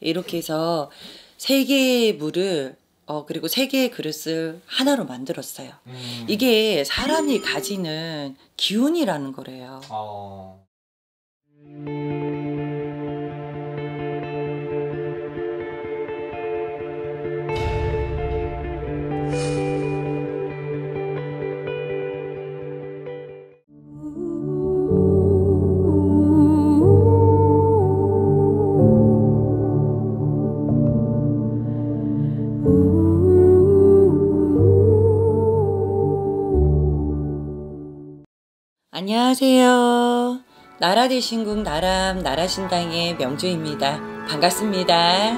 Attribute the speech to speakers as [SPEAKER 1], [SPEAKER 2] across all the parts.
[SPEAKER 1] 이렇게 해서 세 개의 물을 어, 그리고 세 개의 그릇을 하나로 만들었어요. 음. 이게 사람이 가지는 기운이라는 거래요. 어. 안녕하세요. 나라 대신궁 나람 나라신당의 명주입니다. 반갑습니다.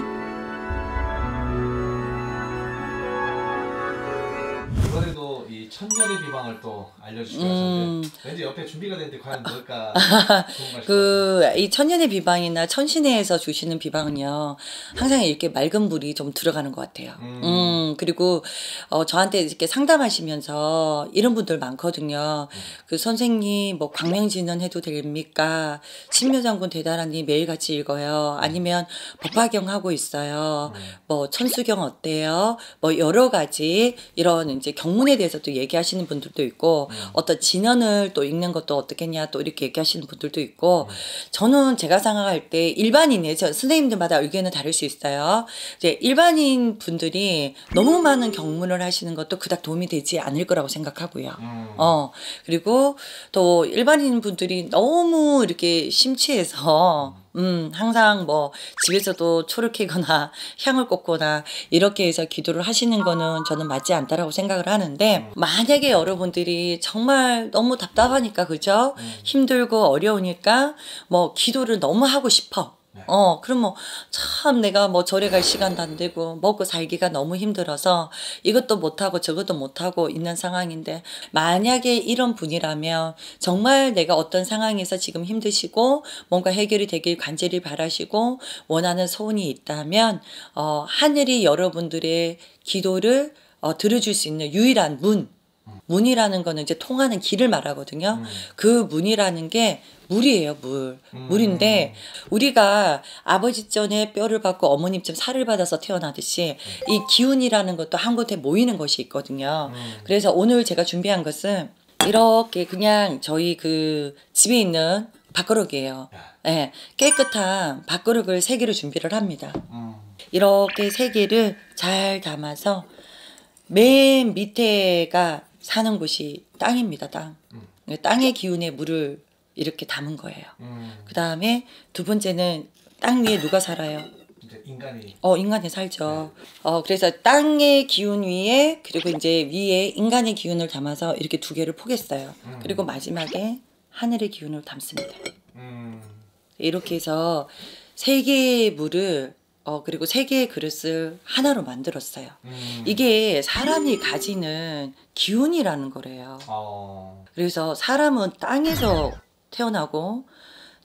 [SPEAKER 1] 이번에도 이 천년의 비방을 또 알려주시고 음. 왠지 옆에 준비가 됐는데 과연 뭘까 그 이 천년의 비방이나 천신에서 주시는 비방은요 항상 이렇게 맑은 물이 좀 들어가는 것 같아요. 음. 음. 그리고 어, 저한테 이렇게 상담하시면서 이런 분들 많거든요. 음. 그 선생님, 뭐 광명지는 해도 됩니까? 신묘장군 대단하니 매일같이 읽어요. 아니면 법화경 하고 있어요. 음. 뭐 천수경 어때요? 뭐 여러 가지 이런 이제 경문에 대해서도 얘기하시는 분들도 있고 음. 어떤 진언을 또 읽는 것도 어떻겠냐 또 이렇게 얘기하시는 분들도 있고 음. 저는 제가 생각할 때 일반인의 선생님들마다 의견은 다를 수 있어요. 이제 일반인 분들이 너무 많은 경문을 하시는 것도 그닥 도움이 되지 않을 거라고 생각하고요. 음. 어 그리고 또 일반인 분들이 너무 이렇게 심취해서 음, 음 항상 뭐 집에서도 초를 캐거나 향을 꽂거나 이렇게 해서 기도를 하시는 거는 저는 맞지 않다라고 생각을 하는데 음. 만약에 여러분들이 정말 너무 답답하니까 그죠 음. 힘들고 어려우니까 뭐 기도를 너무 하고 싶어 네. 어, 그럼 뭐, 참 내가 뭐 절에 갈 시간도 안 되고, 먹고 살기가 너무 힘들어서 이것도 못하고 저것도 못하고 있는 상황인데, 만약에 이런 분이라면 정말 내가 어떤 상황에서 지금 힘드시고, 뭔가 해결이 되길 간절히 바라시고, 원하는 소원이 있다면, 어, 하늘이 여러분들의 기도를 어, 들어줄 수 있는 유일한 문, 문이라는 거는 이제 통하는 길을 말하거든요. 음. 그 문이라는 게 물이에요, 물. 음. 물인데 우리가 아버지 전에 뼈를 받고 어머님 쯤 살을 받아서 태어나듯이 이 기운이라는 것도 한 곳에 모이는 것이 있거든요. 음. 그래서 오늘 제가 준비한 것은 이렇게 그냥 저희 그 집에 있는 밥그릇이에요. 예, 네, 깨끗한 밥그릇을 세 개를 준비를 합니다. 음. 이렇게 세 개를 잘 담아서 맨 밑에가 사는 곳이 땅입니다, 땅. 음. 그 땅의 기운에 물을 이렇게 담은 거예요. 음. 그 다음에 두 번째는 땅 위에 누가 살아요? 인간이. 어, 인간이 살죠. 네. 어, 그래서 땅의 기운 위에 그리고 이제 위에 인간의 기운을 담아서 이렇게 두 개를 포겠어요. 음. 그리고 마지막에 하늘의 기운을 담습니다. 음. 이렇게 해서 세 개의 물을 어, 그리고 세 개의 그릇을 하나로 만들었어요. 음. 이게 사람이 가지는 기운이라는 거래요. 어. 그래서 사람은 땅에서 태어나고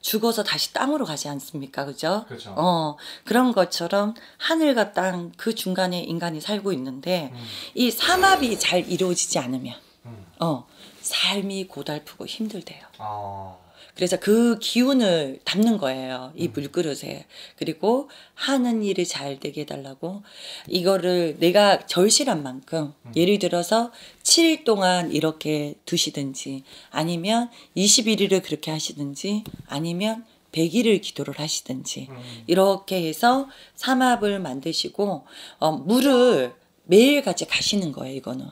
[SPEAKER 1] 죽어서 다시 땅으로 가지 않습니까? 그죠? 그렇죠. 어, 그런 것처럼 하늘과 땅 그 중간에 인간이 살고 있는데 음. 이 삼합이 잘 이루어지지 않으면 음. 어, 삶이 고달프고 힘들대요. 어. 그래서 그 기운을 담는 거예요. 이 물그릇에. 음. 그리고 하는 일이 잘 되게 해달라고. 이거를 내가 절실한 만큼, 음. 예를 들어서 7일 동안 이렇게 두시든지, 아니면 21일을 그렇게 하시든지, 아니면 100일을 기도를 하시든지, 음. 이렇게 해서 삼합을 만드시고, 어, 물을 매일같이 가시는 거예요, 이거는.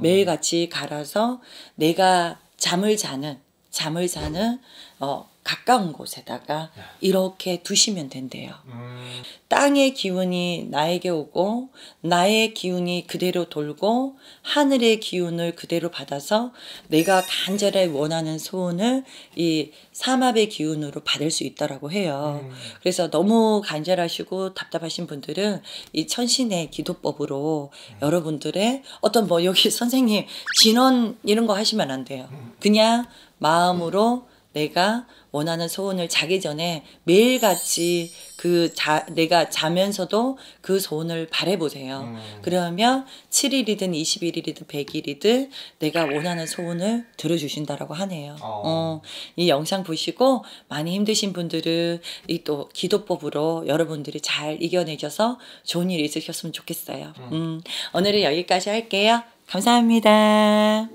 [SPEAKER 1] 매일같이 갈아서 내가 잠을 자는 잠을 자는 어, 가까운 곳에다가 네. 이렇게 두시면 된대요. 음. 땅의 기운이 나에게 오고 나의 기운이 그대로 돌고 하늘의 기운을 그대로 받아서 내가 간절히 원하는 소원을 이 삼합의 기운으로 받을 수 있다라고 해요. 음. 그래서 너무 간절하시고 답답하신 분들은 이 천신의 기도법으로 음. 여러분들의 어떤 뭐 여기 선생님 진원 이런 거 하시면 안 돼요. 그냥 마음으로 내가 원하는 소원을 자기 전에 매일같이 그 자, 내가 자면서도 그 소원을 바래보세요. 음. 그러면 7일이든 20일이든 100일이든 내가 원하는 소원을 들어주신다라고 하네요. 어. 어. 이 영상 보시고 많이 힘드신 분들은 이 또 기도법으로 여러분들이 잘 이겨내셔서 좋은 일 있으셨으면 좋겠어요. 음. 음. 오늘은 여기까지 할게요. 감사합니다.